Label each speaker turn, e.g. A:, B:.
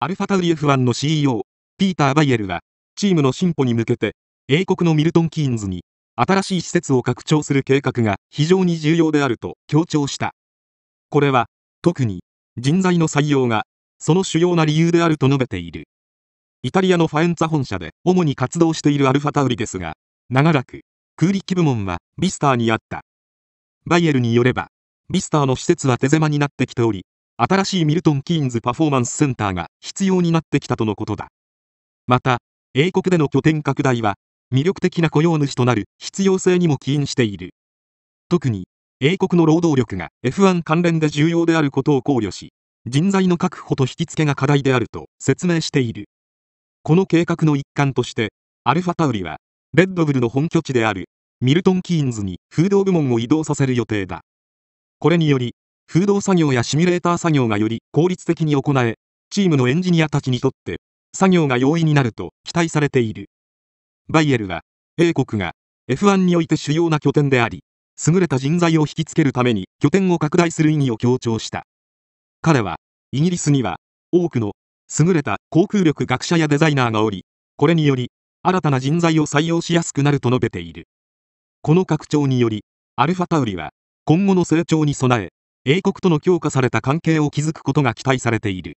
A: アルファタウリ F1 の CEO、ピーター・バイエルは、チームの進歩に向けて、英国のミルトン・キーンズに、新しい施設を拡張する計画が非常に重要であると強調した。これは、特に、人材の採用が、その主要な理由であると述べている。イタリアのファエンツァ本社で主に活動しているアルファタウリですが、長らく、空力部門はビスターにあった。バイエルによれば、ビスターの施設は手狭になってきており、新しいミルトン・キーンズ・パフォーマンスセンターが必要になってきたとのことだ。また、英国での拠点拡大は、魅力的な雇用主となる必要性にも起因している。特に、英国の労働力が F1 関連で重要であることを考慮し、人材の確保と引き付けが課題であると説明している。この計画の一環として、アルファタウリは、レッドブルの本拠地であるミルトン・キーンズにフード部門を移動させる予定だ。これにより、風洞作業やシミュレーター作業がより効率的に行え、チームのエンジニアたちにとって作業が容易になると期待されている。バイエルは、英国が F1 において主要な拠点であり、優れた人材を引きつけるために拠点を拡大する意義を強調した。彼は、イギリスには多くの優れた航空力学者やデザイナーがおり、これにより新たな人材を採用しやすくなると述べている。この拡張により、アルファタウリは今後の成長に備え、英国との強化された関係を築くことが期待されている。